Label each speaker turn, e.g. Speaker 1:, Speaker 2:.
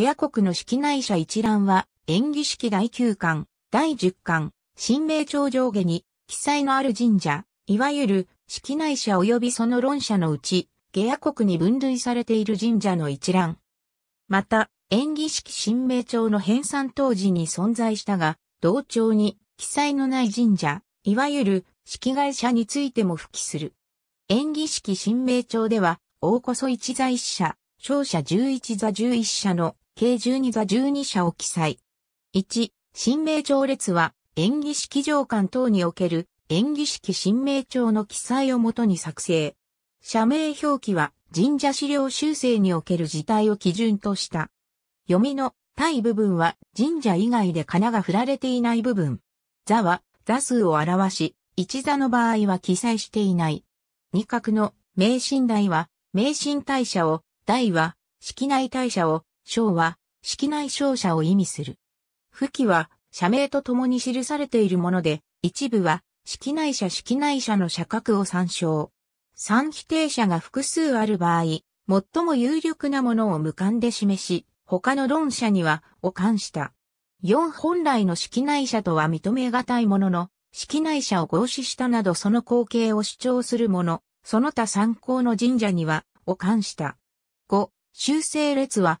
Speaker 1: ゲア国の式内社一覧は、演技式第9巻、第10巻、新名帳上下に、記載のある神社、いわゆる、式内社及びその論者のうち、ゲア国に分類されている神社の一覧。また、演技式新名帳の編纂当時に存在したが、同調に記載のない神社、いわゆる式会社についても付記する。演技式新名帳では、大こそ一座一社、勝者11座11社の計12座12社を記載。1、新名帳列は、演技式上官等における演技式新名帳の記載をもとに作成。社名表記は神社資料修正における事態を基準とした。読みの対部分は神社以外で仮名が振られていない部分。座は座数を表し、一座の場合は記載していない。二角の名神台は名神大社を、台は式内大社を、章は、式内章者を意味する。付記は、社名と共に記されているもので、一部は、式内者式内者の社格を参照。三否定者が複数ある場合、最も有力なものを無冠で示し、他の論者には、を冠した。四本来の式内者とは認めがたいものの、式内者を合祀したなどその光景を主張するもの、その他参考の神社には、を冠した。五、修正列は、